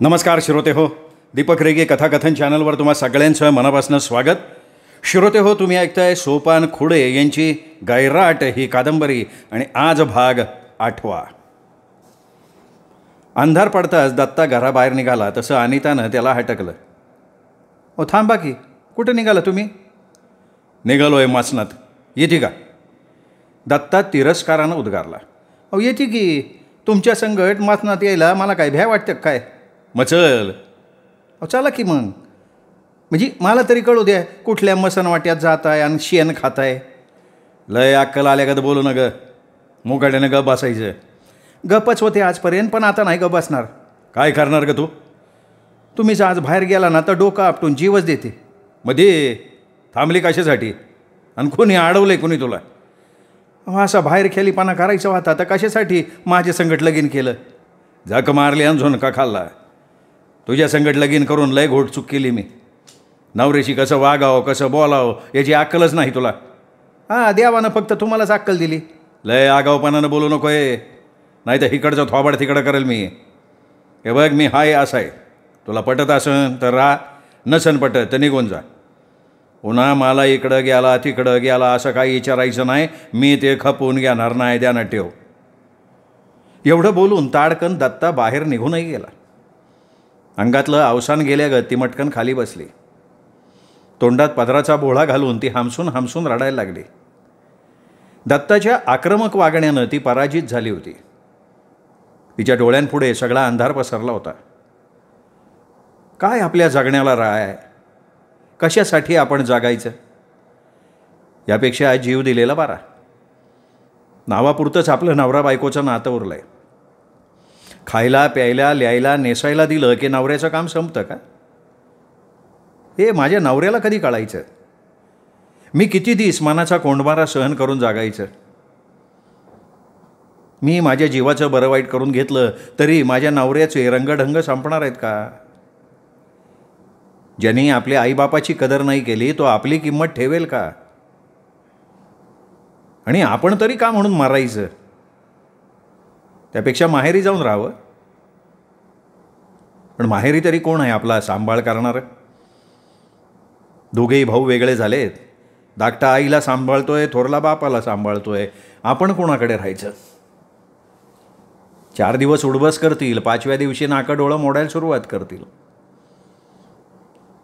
नमस्कार श्रोते हो दीपक रेगे कथाकथन चॅनलवर तुम्हा सगळ्यांचं मनापासून स्वागत श्रोते हो तुम्ही ऐकताय सोपान खुडे यांची गैराट ही कादंबरी आणि आज भाग आठवा अंधार पडताच दत्ता घराबाहेर निघाला तसं अनितानं त्याला हटकलं ओ थांबा की कुठं निघाला तुम्ही निघालो आहे मासनात येते का दत्ता तिरस्कारानं उद्गारला अहो येते की तुमच्या संगत मासनात यायला मला काय भ्या वाटतं काय मचल चल अहो चला की मग म्हणजे मला तरी कळू द्या कुठल्या मसन वाट्यात जात आहे आणि शेण खात आहे लय अक्कल आल्या का तर बोलू न ग मुकाट्यानं गप बसायचं गपच होते आजपर्यंत पण आता नाही गप बसणार काय करणार का तू तुम्हीच आज बाहेर गेला ना तर डोकं आपटून जीवच देते मध्ये थांबली कशासाठी आणि कोणी अडवलं कोणी तुला असा बाहेर खेलीपणा करायचं होता तर कशासाठी माझे संकट लगीन केलं जाक मारली आणि झोनका खाल्ला तुझ्या संगट लगीन करून लय घोट चूक केली मी नवरेशी कसं वागावं कसं बोलावं याची अक्कलच नाही तुला हां देवानं फक्त तुम्हालाच अक्कल दिली लय आगावपणानं बोलू नको आहे नाही तर इकडचं थोबाड तिकडं करेल मी हे बघ मी हाय असं आहे तुला पटत असन तर रा नसन पटत तर निघून जा पुन्हा मला इकडं गेला तिकडं गेला असं काही विचारायचं नाही मी ते खपून घेणार नाही द्या ना ठेव एवढं बोलून ताडकन दत्ता बाहेर निघूनही गेला अंगातलं अवसान गेल्यागत ती मटकन खाली बसली तोंडात पदराचा बोळा घालून ती हामसून हामसून रडायला लागली दत्ताच्या आक्रमक वागण्यानं ती पराजित झाली होती तिच्या डोळ्यांपुढे सगळा अंधार पसरला होता काय आपल्या जगण्याला राय कशासाठी आपण जागायचं यापेक्षा जीव दिलेला बारा नावापुरतंच आपलं नवरा बायकोचं नातं उरलं आहे खायला प्यायला ल्यायला नेसायला दिलं की नवऱ्याचं काम संपतं का हे माझ्या नवऱ्याला कधी कळायचं मी किती दिस मनाचा कोंडबारा सहन करून जागायचं मी माझ्या जीवाचं बरं वाईट करून घेतलं तरी माझ्या नवऱ्याचे रंगढंग संपणार आहेत का ज्यांनी आपल्या आईबापाची कदर नाही केली तो आपली किंमत ठेवेल का आणि आपण तरी का म्हणून मारायचं त्यापेक्षा माहेरी जाऊन राहावं पण माहेरी तरी कोण आहे आपला सांभाळ करणार दोघेही भाऊ वेगळे झालेत धाकटा आईला सांभाळतोय थोरला बापाला सांभाळतोय आपण कोणाकडे राहायचं चार दिवस उडबस करतील पाचव्या दिवशी नाकडोळं मोडायला सुरुवात करतील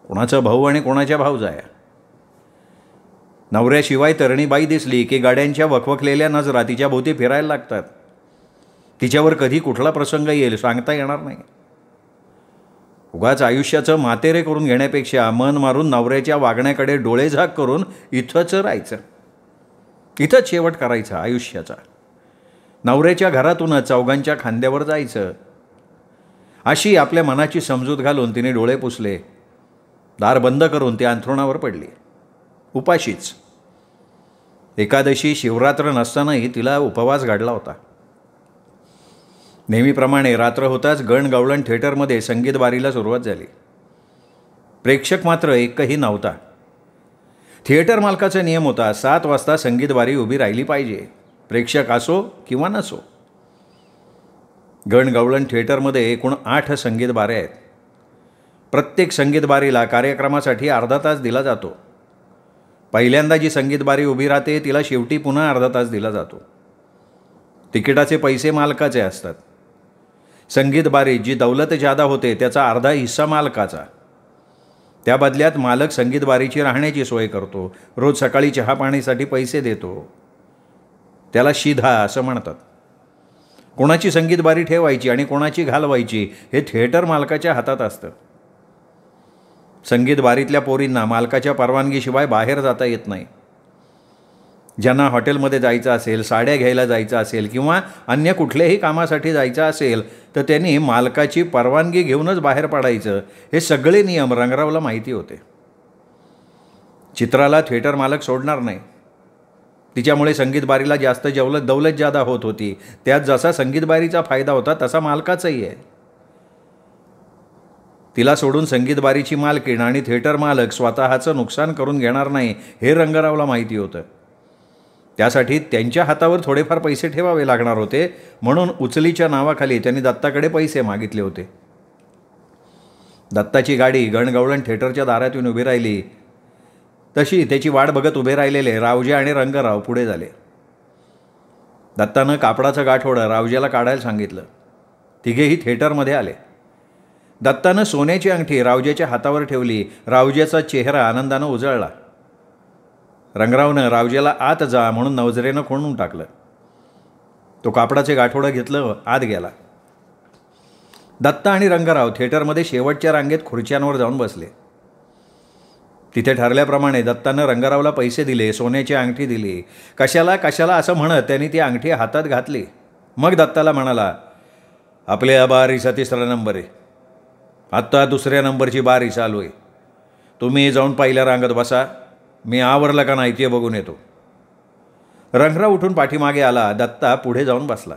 कोणाचा भाऊ आणि कोणाच्या भाऊ जाया नवऱ्याशिवाय तरणीबाई दिसली की गाड्यांच्या वखवखलेल्या नजरा तिच्या भोवती फिरायला लागतात तिच्यावर कधी कुठला प्रसंग येईल सांगता येणार नाही उगाच आयुष्याचं मातेरे करून घेण्यापेक्षा मन मारून नवऱ्याच्या वागण्याकडे डोळे करून इथंच राहायचं इथंच शेवट करायचा आयुष्याचा नवऱ्याच्या घरातूनच चौघांच्या खांद्यावर जायचं अशी आपल्या मनाची समजूत घालून तिने डोळे पुसले दार बंद करून ती अंथरुणावर पडली उपाशीच एकादशी शिवरात्र नसतानाही तिला उपवास घडला होता नेहमीप्रमाणे रात्र होताच गण गवळण थिएटरमध्ये संगीतबारीला सुरुवात झाली प्रेक्षक मात्र एकही नव्हता थिएटर मालकाचा नियम होता सात वाजता संगीतबारी उभी राहिली पाहिजे प्रेक्षक असो किंवा नसो गण गवळण थिएटरमध्ये एकूण आठ संगीत बाऱ्या आहेत प्रत्येक संगीत बारीला कार्यक्रमासाठी अर्धा तास दिला जातो पहिल्यांदा जी संगीत बारी उभी राहते तिला शेवटी पुन्हा अर्धा तास दिला जातो तिकिटाचे पैसे मालकाचे असतात संगीत जी दौलत जादा होते त्याचा अर्धा हिस्सा मालकाचा त्या बदल्यात मालक संगीत बारीची राहण्याची सोय करतो रोज सकाळी चहा पाण्यासाठी पैसे देतो त्याला शिधा असं म्हणतात कोणाची संगीत बारी ठेवायची आणि कोणाची घालवायची हे थिएटर मालकाच्या हातात असतं संगीत बारीतल्या पोरींना मालकाच्या परवानगीशिवाय बाहेर जाता येत नाही ज्यांना हॉटेलमध्ये जायचं असेल साड्या घ्यायला जायचं असेल किंवा अन्य कुठल्याही कामासाठी जायचं असेल तर त्यांनी मालकाची परवानगी घेऊनच बाहेर पडायचं हे सगळे नियम रंगरावला माहिती होते चित्राला थिएटर मालक सोडणार नाही तिच्यामुळे संगीतबारीला जास्त जवलत दौलत जादा होत होती त्यात जसा संगीतबारीचा फायदा होता तसा मालकाचाही आहे तिला सोडून संगीतबारीची मालकीण आणि थिएटर मालक स्वतःचं नुकसान करून घेणार नाही हे रंगरावला माहिती होतं त्यासाठी त्यांच्या हातावर थोडेफार पैसे ठेवावे लागणार होते म्हणून उचलीच्या नावाखाली त्यांनी दत्ताकडे पैसे मागितले होते दत्ताची गाडी गणगवळण थिएटरच्या दारातून उभी राहिली तशी त्याची वाट बघत उभे राहिलेले रावजे आणि रंगराव पुढे झाले दत्तानं कापडाचं गाठोडं रावजेला काढायला सांगितलं तिघेही थिएटरमध्ये आले दत्तानं सोन्याची अंगठी रावजेच्या हातावर ठेवली रावजेचा चेहरा आनंदानं उजळला रंगरावनं रावजेला आत जा म्हणून नवजरेनं खोणून टाकलं तो कापडाचे गाठोडं घेतलं आत गेला दत्ता आणि रंगराव थिएटरमध्ये शेवटच्या रांगेत खुर्च्यांवर जाऊन बसले तिथे ठरल्याप्रमाणे दत्तानं रंगरावला पैसे दिले सोन्याची अंगठी दिली कशाला कशाला असं म्हणत त्यांनी ती अंगठी हातात घातली मग दत्ताला म्हणाला आपले या तिसरा नंबर आहे आत्ता दुसऱ्या नंबरची बारी चालू आहे तुम्ही जाऊन पहिल्या रांगत बसा मी आवरला का नाही ते बघून येतो रंगरा उठून पाठीमागे आला दत्ता पुढे जाऊन बसला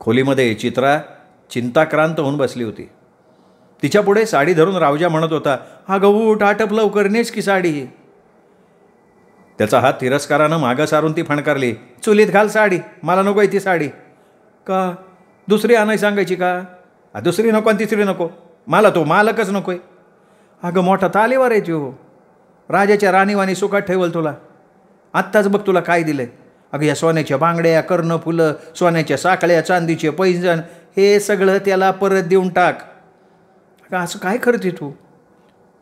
खोलीमध्ये चित्रा चिंताक्रांत होऊन बसली होती तिच्या पुढे साडी धरून रावजा म्हणत होता हा गहू आटप लवकर नेच की साडी त्याचा हात तिरस्कारानं मागं सारून ती फणकारली चुलीत घाल साडी मला नको आहे ती साडी का दुसरी आणाय सांगायची का दुसरी नको आणि तिसरी नको मला तो मालकच नकोय अगं मोठा तालीवर आहे हो राजाच्या राणीवाणी सुखात ठेवल तुला आत्ताच बघ तुला काय दिलं आहे अगं या सोन्याच्या बांगड्या कर्ण फुलं सोन्याच्या साखळ्या चांदीचे पैंजण हे सगळं त्याला परत देऊन टाक अगं असं काय करते तू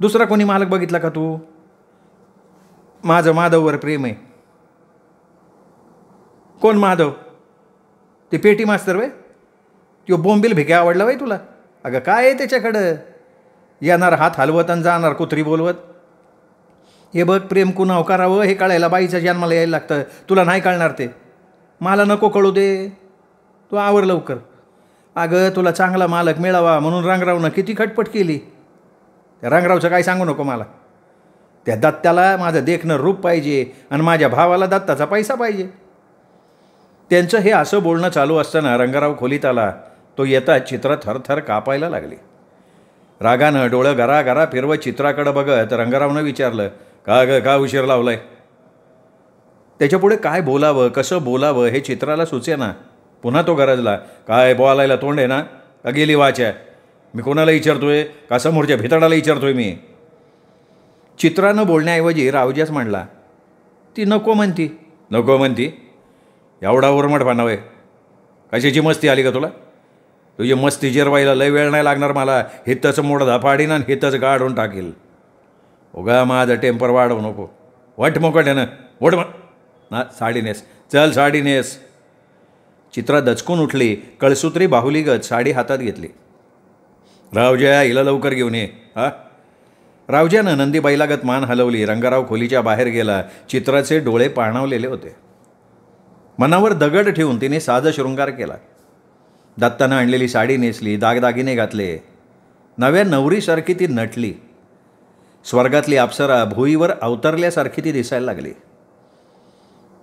दुसरा कोणी मालक बघितला का तू माझं माधववर प्रेम आहे कोण माधव ते पेटी मास्तर वे तो बोंबील भिके आवडला बाई तुला अगं काय आहे त्याच्याकडं येणार हात हलवत आणि जाणार कुत्री बोलवत हे बघ प्रेम कुणा अवकारावं हो हे कळायला बाईच्या जन्माला यायला लागतं तुला नाही कळणार ते मला नको कळू दे तू आवर लवकर अगं तुला चांगला मालक मिळावा म्हणून रंगरावनं किती खटपट केली त्या रंगरावचं काय सांगू नको मला त्या दत्त्याला माझं देखणं रूप पाहिजे आणि माझ्या भावाला दत्ताचा पैसा पाहिजे त्यांचं हे असं बोलणं चालू असताना रंगराव खोलीत आला तो येता चित्र थरथर कापायला लागले रागानं डोळं घरा घरा फिरवत चित्राकडं बघत रंगरावनं विचारलं का गं का उशीर लावला आहे त्याच्यापुढे काय बोलावं कसं बोलावं हे चित्राला सुचे ना पुन्हा तो गरजला काय बोलायला तोंड आहे ना का गेली वाच आहे मी कोणाला विचारतोय का समोरच्या भितडाला विचारतोय मी चित्रानं बोलण्याऐवजी रावज्याच म्हणला ती नको म्हणती नको म्हणती एवढा उरमट आहे कशाची मस्ती आली का तुला तुझी मस्ती जिरवायला लय वेळ नाही लागणार मला हितचं मोड धापाडीन आणि हितच गाडून टाकील उगा माझं टेम्पर वाढवू नको वट ना वट मग ना साडी नेस चल साडी नेस चित्रा दचकून उठली कळसूत्री बाहुलीगत साडी हातात घेतली रावज्या हिला लवकर घेऊन ये हा रावज्यानं नंदीबाईलागत मान हलवली रंगाराव खोलीच्या बाहेर गेला चित्राचे डोळे पाणावलेले होते मनावर दगड ठेवून तिने साज शृंगार केला दत्तानं आणलेली साडी नेसली दागदागिने घातले नव्या नवरीसारखी ती नटली स्वर्गातली अप्सरा भुईवर अवतरल्यासारखी ती दिसायला लागली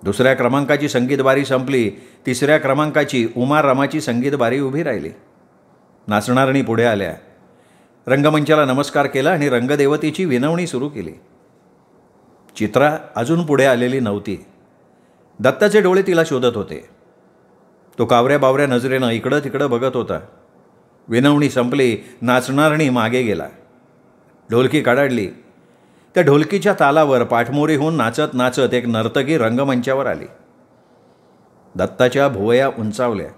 दुसऱ्या क्रमांकाची संगीतबारी संपली तिसऱ्या क्रमांकाची उमा रमाची संगीतबारी उभी राहिली नाचणारणी पुढे आल्या रंगमंचाला नमस्कार केला आणि रंगदेवतेची विनवणी सुरू केली चित्रा अजून पुढे आलेली नव्हती दत्ताचे डोळे तिला शोधत होते तो कावऱ्या बावऱ्या नजरेनं इकडं तिकडं बघत होता विनवणी संपली नाचणारणी मागे गेला ढोलकी कडाडली त्या ढोलकीच्या तालावर पाठमोरीहून नाचत नाचत एक नर्तकी रंगमंचावर आली दत्ताच्या भुवया उंचावल्या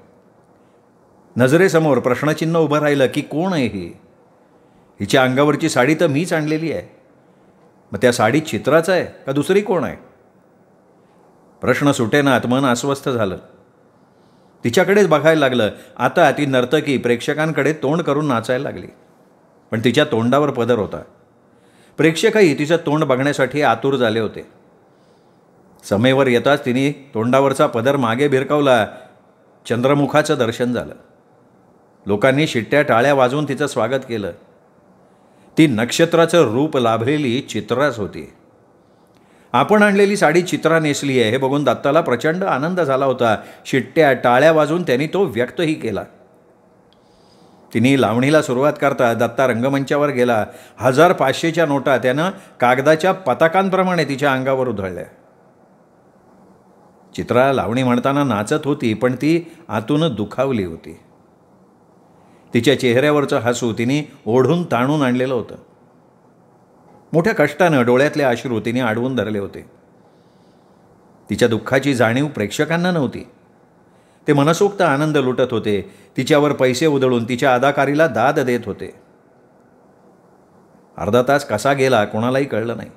नजरेसमोर प्रश्नचिन्ह उभं राहिलं की कोण आहे ही हिच्या अंगावरची साडी तर मीच आणलेली आहे मग त्या साडी चित्राचं आहे का दुसरी कोण आहे प्रश्न सुटेनात मन अस्वस्थ झालं तिच्याकडेच बघायला लागलं आता ती नर्तकी प्रेक्षकांकडे तोंड करून नाचायला लागली पण तिच्या तोंडावर पदर होता प्रेक्षकही तिचं तोंड बघण्यासाठी आतुर झाले होते समेवर येताच तिने तोंडावरचा पदर मागे भिरकावला चंद्रमुखाचं दर्शन झालं लोकांनी शिट्ट्या टाळ्या वाजवून तिचं स्वागत केलं ती नक्षत्राचं रूप लाभलेली चित्राच होती आपण आणलेली साडी चित्रा नेसली आहे हे बघून दत्ताला प्रचंड आनंद झाला होता शिट्ट्या टाळ्या वाजून त्यांनी तो व्यक्तही केला तिने लावणीला सुरुवात करता दत्ता रंगमंचावर गेला हजार पाचशेच्या नोटा त्यानं कागदाच्या पताकांप्रमाणे तिच्या अंगावर उधळल्या चित्रा लावणी म्हणताना नाचत होती पण ती आतून दुखावली होती तिच्या चेहऱ्यावरचं हसू तिने ओढून ताणून आणलेलं होतं मोठ्या कष्टानं डोळ्यातले अश्रू तिने आडवून धरले होते तिच्या दुःखाची जाणीव प्रेक्षकांना नव्हती ते मनसोक्त आनंद लुटत होते तिच्यावर पैसे उधळून तिच्या अदाकारीला दाद देत होते अर्धा तास कसा गेला कोणालाही कळलं नाही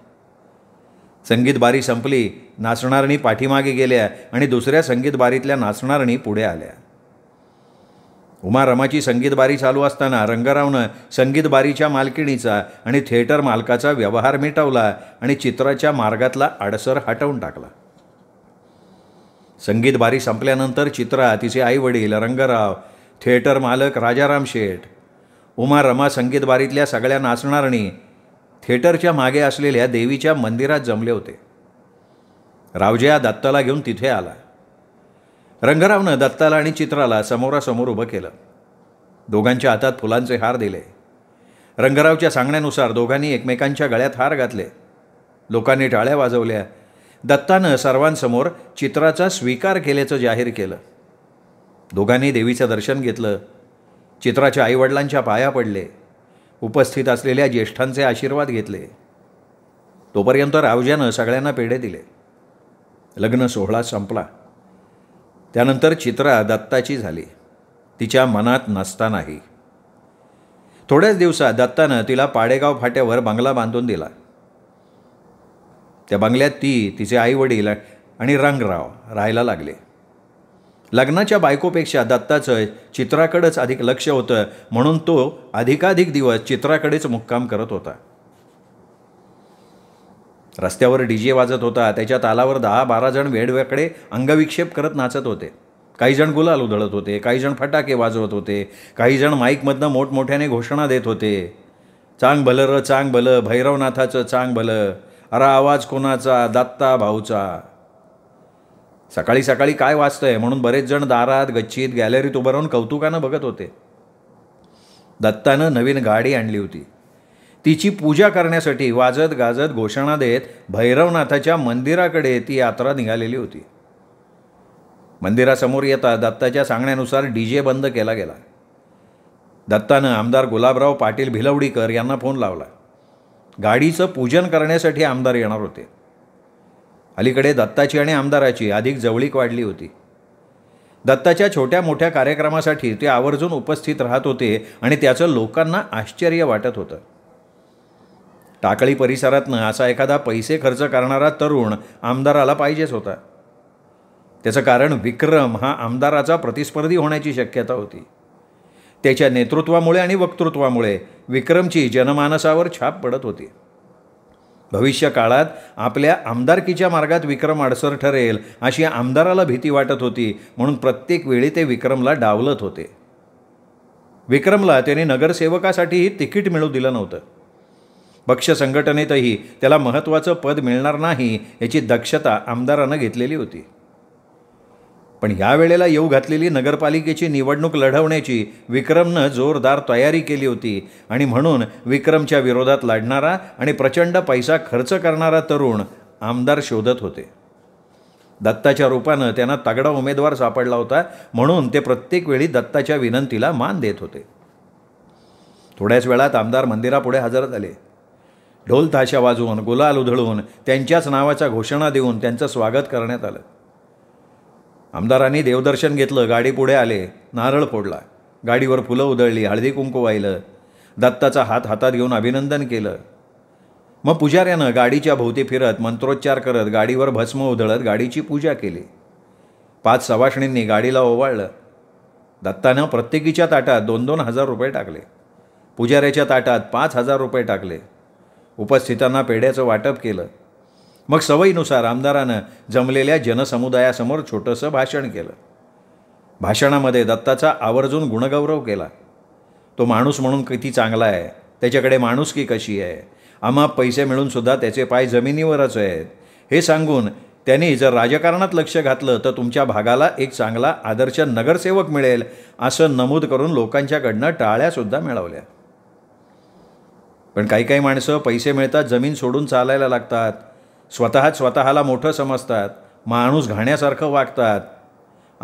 संगीत बारी संपली नाचणारणी पाठीमागे गेल्या आणि दुसऱ्या संगीत बारीतल्या नाचणारणी पुढे आल्या उमा रमाची संगीत बारी चालू असताना रंगरावनं संगीत बारीच्या मालकिणीचा आणि थिएटर मालकाचा व्यवहार मिटवला आणि चित्राच्या मार्गातला अडसर हटवून टाकला संगीत बारी संपल्यानंतर चित्रा तिचे आईवडील रंगराव थिएटर मालक राजाराम शेठ उमा रमा संगीत बारीतल्या सगळ्या नाचणारणी थिएटरच्या मागे असलेल्या देवीच्या मंदिरात जमले होते रावजया दत्ताला घेऊन तिथे आला रंगरावनं दत्ताला आणि चित्राला समोरासमोर उभं केलं दोघांच्या हातात फुलांचे हार दिले रंगरावच्या सांगण्यानुसार दोघांनी एकमेकांच्या गळ्यात हार घातले लोकांनी टाळ्या वाजवल्या दत्तानं सर्वांसमोर चित्राचा स्वीकार केल्याचं जाहीर केलं दोघांनी देवीचं दर्शन घेतलं चित्राच्या आईवडिलांच्या पाया पडले उपस्थित असलेल्या ज्येष्ठांचे आशीर्वाद घेतले तोपर्यंत रावजानं सगळ्यांना पेढे दिले लग्न सोहळा संपला त्यानंतर चित्रा दत्ताची झाली तिच्या मनात नसतानाही थोड्याच दिवसात दत्तानं तिला पाडेगाव फाट्यावर बंगला बांधून दिला त्या बंगल्यात ती तिचे वडील आणि रंगराव राहायला लागले लग्नाच्या बायकोपेक्षा दत्ताचं चित्राकडंच अधिक लक्ष होतं म्हणून तो अधिकाधिक दिवस चित्राकडेच मुक्काम करत होता रस्त्यावर डी जे वाजत होता त्याच्या तालावर दहा बारा जण वेडवेकडे अंगविक्षेप करत नाचत होते काही जण गुलाल उधळत होते काही जण फटाके वाजवत होते काही जण माईकमधनं मोठमोठ्याने घोषणा देत होते चांग भलं र चांग भलं भैरवनाथाचं चांग भलं अरा आवाज कोणाचा दत्ता भाऊचा सकाळी सकाळी काय वाचतंय म्हणून बरेच जण दारात गच्चीत गॅलरीत उभं राहून कौतुकानं बघत होते दत्तानं नवीन गाडी आणली होती तिची पूजा करण्यासाठी वाजत गाजत घोषणा देत भैरवनाथाच्या मंदिराकडे ती यात्रा निघालेली होती मंदिरासमोर येता दत्ताच्या सांगण्यानुसार डी जे बंद केला गेला दत्तानं आमदार गुलाबराव पाटील भिलवडीकर यांना फोन लावला गाडीचं पूजन करण्यासाठी आमदार येणार होते अलीकडे दत्ताची आणि आमदाराची अधिक जवळीक वाढली होती दत्ताच्या छोट्या मोठ्या कार्यक्रमासाठी ते आवर्जून उपस्थित राहत होते आणि त्याचं लोकांना आश्चर्य वाटत होतं टाकळी परिसरातनं असा एखादा पैसे खर्च करणारा तरुण आमदाराला पाहिजेच होता त्याचं कारण विक्रम हा आमदाराचा प्रतिस्पर्धी होण्याची शक्यता होती त्याच्या नेतृत्वामुळे आणि वक्तृत्वामुळे विक्रमची जनमानसावर छाप पडत होती भविष्य काळात आपल्या आमदारकीच्या मार्गात विक्रम अडसर ठरेल अशी आमदाराला भीती वाटत होती म्हणून प्रत्येक वेळी ते विक्रमला डावलत होते विक्रमला त्याने नगरसेवकासाठीही तिकीट मिळू दिलं नव्हतं पक्ष संघटनेतही त्याला महत्त्वाचं पद मिळणार नाही याची दक्षता आमदारानं घेतलेली होती पण वेळेला येऊ घातलेली नगरपालिकेची निवडणूक लढवण्याची विक्रमनं जोरदार तयारी केली होती आणि म्हणून विक्रमच्या विरोधात लढणारा आणि प्रचंड पैसा खर्च करणारा तरुण आमदार शोधत होते दत्ताच्या रूपानं त्यांना तगडा उमेदवार सापडला होता म्हणून ते प्रत्येक वेळी दत्ताच्या विनंतीला मान देत होते थोड्याच वेळात आमदार मंदिरापुढे हजर झाले ढोल ताशा वाजवून गुलाल उधळून त्यांच्याच नावाचा घोषणा देऊन त्यांचं स्वागत करण्यात आलं आमदारांनी देवदर्शन घेतलं गाडी पुढे आले नारळ फोडला गाडीवर फुलं उधळली हळदी कुंकू वाहिलं दत्ताचा हात हातात घेऊन अभिनंदन केलं मग पुजाऱ्यानं गाडीच्या भोवती फिरत मंत्रोच्चार करत गाडीवर भस्म उधळत गाडीची पूजा केली पाच सवाषणींनी गाडीला ओवाळलं दत्तानं प्रत्येकीच्या ताटात दोन दोन हजार रुपये टाकले पुजाऱ्याच्या ताटात पाच हजार रुपये टाकले उपस्थितांना पेढ्याचं वाटप केलं मग सवयीनुसार आमदारानं जमलेल्या जनसमुदायासमोर छोटंसं भाषण केलं भाषणामध्ये दत्ताचा आवर्जून गुणगौरव केला तो माणूस म्हणून किती चांगला आहे त्याच्याकडे माणुसकी कशी आहे आम्हा पैसे मिळूनसुद्धा त्याचे पाय जमिनीवरच आहेत हे सांगून त्यांनी जर राजकारणात लक्ष घातलं तर तुमच्या भागाला एक चांगला आदर्श नगरसेवक मिळेल असं नमूद करून लोकांच्याकडनं टाळ्यासुद्धा मिळवल्या पण काही काही माणसं पैसे मिळतात जमीन सोडून चालायला लागतात स्वतःच स्वतःला मोठं समजतात माणूस घाण्यासारखं वागतात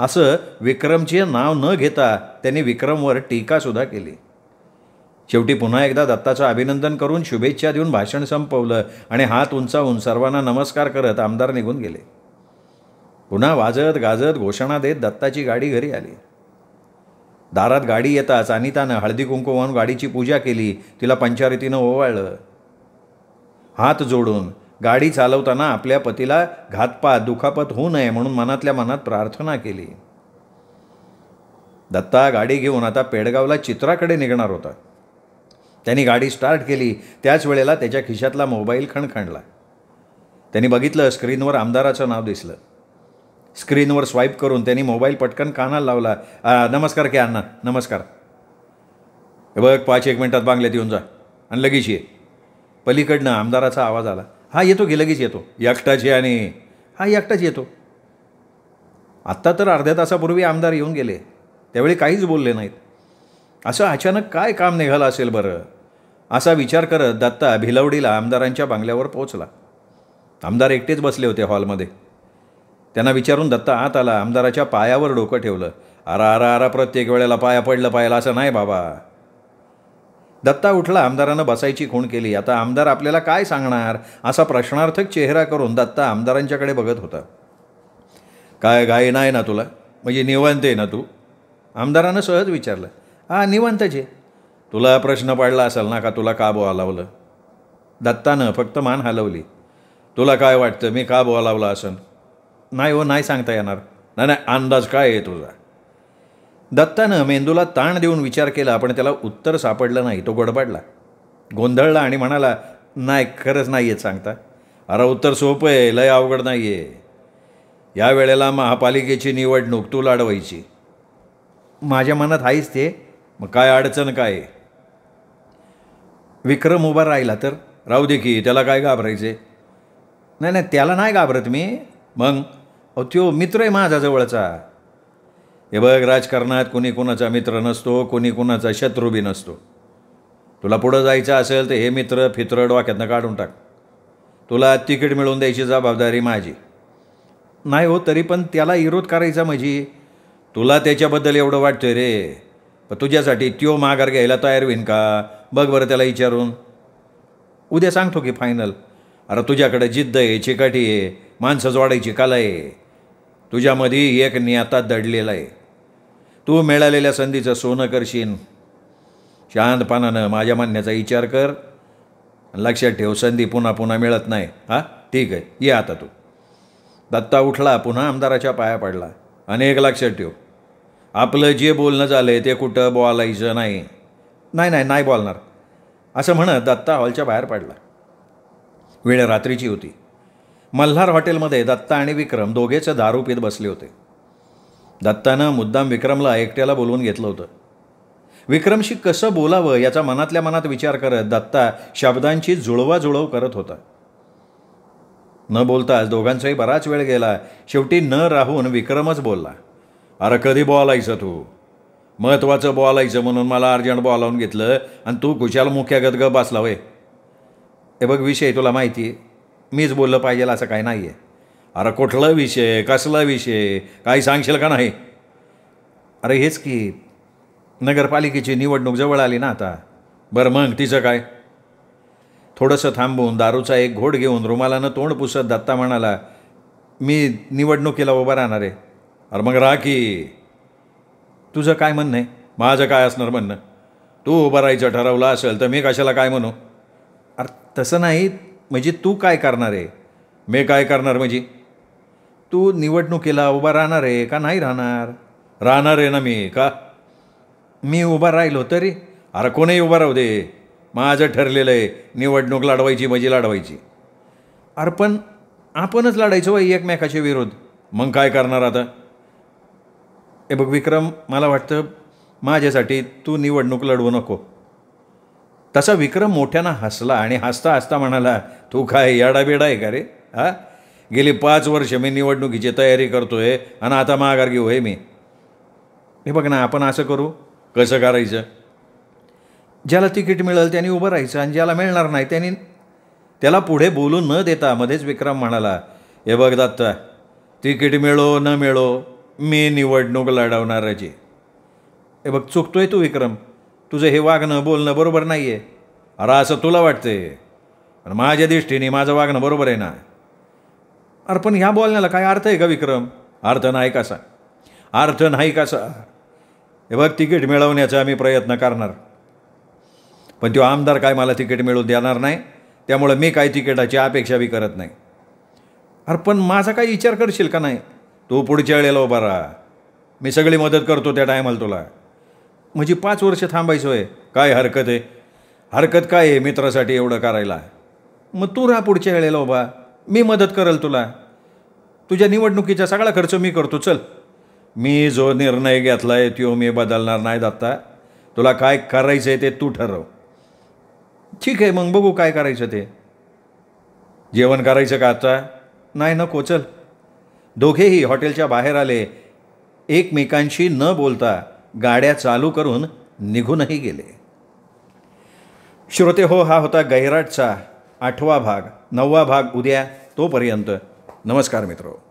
असं विक्रमचे नाव न घेता त्यांनी विक्रमवर टीकासुद्धा केली शेवटी पुन्हा एकदा दत्ताचं अभिनंदन करून शुभेच्छा देऊन भाषण संपवलं आणि हात उंचावून सर्वांना नमस्कार करत आमदार निघून गेले पुन्हा वाजत गाजत घोषणा देत दत्ताची गाडी घरी आली दारात गाडी येताच अनितानं हळदी कुंकू वाहून गाडीची पूजा केली तिला पंचारितीनं ओवाळलं हात जोडून गाडी चालवताना आपल्या पतीला घातपात दुखापत होऊ नये म्हणून मनातल्या मनात प्रार्थना केली दत्ता गाडी घेऊन आता पेडगावला चित्राकडे निघणार होता त्यांनी गाडी स्टार्ट केली त्याच वेळेला त्याच्या खिशातला मोबाईल खणखणला त्यांनी बघितलं स्क्रीनवर आमदाराचं नाव दिसलं स्क्रीनवर स्वाईप करून त्यांनी मोबाईल पटकन कानाला लावला नमस्कार के अण्णा नमस्कार बघ पाच एक मिनटात बांगल्यात येऊन जा आणि लगेच ये पलीकडनं आमदाराचा आवाज आला हा येतो की लगेच येतो एकटाची आणि हा एकटाच येतो आत्ता तर अर्ध्या तासापूर्वी आमदार येऊन गेले त्यावेळी काहीच बोलले नाहीत असं अचानक काय काम निघालं असेल बरं असा विचार करत दत्ता भिलवडीला आमदारांच्या बांगल्यावर पोहोचला आमदार एकटेच बसले होते हॉलमध्ये त्यांना विचारून दत्ता आत आला आमदाराच्या पायावर डोकं ठेवलं अरा अरा अरा प्रत्येक वेळेला पाया पडलं पायाला असं नाही बाबा दत्ता उठला आमदारानं बसायची खूण केली आता आमदार आपल्याला काय सांगणार असा प्रश्नार्थक चेहरा करून दत्ता आमदारांच्याकडे बघत होता काय गाय नाही ना तुला म्हणजे निवंत आहे ना तू आमदारानं सहज विचारलं हा निवांतच जे तुला प्रश्न पाडला असेल ना का तुला का लावलं दत्तानं फक्त मान हलवली तुला काय वाटतं मी का बोलावलं असन नाही हो नाही सांगता येणार नाही नाही अंदाज काय आहे तुझा दत्तानं मेंदूला ताण देऊन विचार केला पण त्याला उत्तर सापडलं नाही तो गडबडला गोंधळला आणि म्हणाला नाही खरंच नाही आहेत सांगता अरे उत्तर सोपं आहे लय अवघड नाही आहे या वेळेला महापालिकेची निवडणूक तू लाडवायची माझ्या मनात आहेच ते मग काय अडचण काय विक्रम उभा राहिला तर राहू दे की त्याला काय घाबरायचे नाही नाही त्याला नाही घाबरत मी मग अहो त्यो मित्र आहे माझा जवळचा हे बघ राजकारणात कोणी कुणाचा मित्र नसतो कोणी कुणाचा शत्रू बी नसतो तुला पुढं जायचं असेल तर हे मित्र फित्र डोक्यातनं काढून टाक तुला तिकीट मिळवून द्यायची जबाबदारी माझी नाही हो तरी पण त्याला विरोध करायचा माझी म्हणजे. तुला त्याच्याबद्दल एवढं वाटतं रे पण तुझ्यासाठी त्यो माघार घ्यायला तयार होईन का बघ बरं त्याला विचारून उद्या सांगतो की फायनल अरे तुझ्याकडे जिद्द आहे चिकाटी आहे माणसं वाढायची कला आहे तुझ्यामध्ये एक आता दडलेला आहे तू मिळालेल्या संधीचं सोनं करशील शांतपणानं माझ्या म्हणण्याचा विचार कर लक्षात ठेव संधी पुन्हा पुन्हा मिळत नाही हां ठीक आहे ये आता तू दत्ता उठला पुन्हा आमदाराच्या पाया पडला अनेक लक्षात ठेव आपलं जे बोलणं झालं आहे ते कुठं बोलायचं नाही नाही नाही नाही बोलणार असं म्हणत दत्ता हॉलच्या बाहेर पडला वेळ रात्रीची होती मल्हार हॉटेलमध्ये दत्ता आणि विक्रम दोघेच दारू पीत बसले होते दत्तानं मुद्दाम विक्रमला एकट्याला बोलवून घेतलं होतं विक्रमशी कसं बोलावं याचा मनातल्या मनात विचार करत दत्ता शब्दांची जुळवाजुळव करत होता न बोलताच दोघांचाही बराच वेळ गेला शेवटी न राहून विक्रमच बोलला अरे कधी बोलायचं तू महत्त्वाचं बोलायचं म्हणून मला अर्जंट बोलावून घेतलं आणि तू खुशाल मुख्या गदग बसला वय हे बघ विषय तुला माहिती मीच बोललं पाहिजे असं काही नाही आहे अरे कुठला विषय कसला विषय काही सांगशील का नाही अरे हेच की नगरपालिकेची निवडणूक जवळ आली ना आता बरं मग तिचं काय थोडंसं थांबून दारूचा एक घोट घेऊन रुमालानं तोंड पुसत दत्ता म्हणाला मी निवडणुकीला उभा राहणार आहे अरे मग राहा की तुझं काय म्हणणं आहे माझं काय असणार म्हणणं तू उभं राहायचं ठरवलं असेल तर मी कशाला काय म्हणू अरे तसं नाही म्हणजे तू काय करणार आहे मी काय करणार म्हणजे तू निवडणुकीला उभा राहणार आहे का नाही राहणार राहणार आहे ना मी का मी उभा राहिलो तरी अरे कोणी उभा राहू दे माझं ठरलेलं आहे निवडणूक लढवायची म्हणजे लढवायची अरे पण आपणच लढायचो बाई एकमेकाचे विरोध मग काय करणार आता हे बघ विक्रम मला वाटतं माझ्यासाठी तू निवडणूक लढवू नको तसा विक्रम मोठ्यानं हसला आणि हसता हसता म्हणाला तू काय याडाबेडा आहे का रे हा गेली पाच वर्ष मी निवडणुकीची तयारी करतो आहे आणि आता माघार घेऊ हे मी हे बघ ना आपण असं करू कसं करायचं ज्याला तिकीट मिळेल त्यांनी उभं राहायचं आणि ज्याला मिळणार नाही त्यांनी त्याला पुढे बोलू न देता मध्येच विक्रम म्हणाला हे बघ दत्ता तिकीट मिळो न मिळो मी निवडणूक लढवणाराची हे बघ चुकतोय तू विक्रम तुझं हे वागणं बोलणं बरोबर नाही आहे अरे असं तुला वाटतंय पण माझ्या दृष्टीने माझं वागणं बरोबर आहे ना अरे पण ह्या बोलण्याला काय अर्थ आहे का विक्रम अर्थ नाही कसा अर्थ नाही कसा हे बघ तिकीट मिळवण्याचा आम्ही प्रयत्न करणार पण तो आमदार काय मला तिकीट मिळू देणार नाही त्यामुळं मी काय तिकिटाची अपेक्षा बी करत नाही अरे पण माझा काही विचार करशील का नाही तू पुढच्या वेळेला उभा राहा मी सगळी मदत करतो त्या टायमाला तुला म्हणजे पाच वर्ष थांबायचो आहे काय हरकत आहे हरकत काय आहे मित्रासाठी एवढं करायला मग तू राहा पुढच्या वेळेला उभा मी मदत करेल तुला तुझ्या निवडणुकीचा सगळा खर्च मी करतो चल मी जो निर्णय घेतला आहे तो मी बदलणार नाही दत्ता तुला काय करायचं आहे ते तू ठरव ठीक आहे मग बघू काय करायचं ते जेवण करायचं का आता नाही नको चल दोघेही हॉटेलच्या बाहेर आले एकमेकांशी न बोलता गाड्या चालू करून निघूनही गेले श्रोते हो हा होता गैराटचा आठवा भाग नववा भाग उद्या तोपर्यंत नमस्कार मित्रो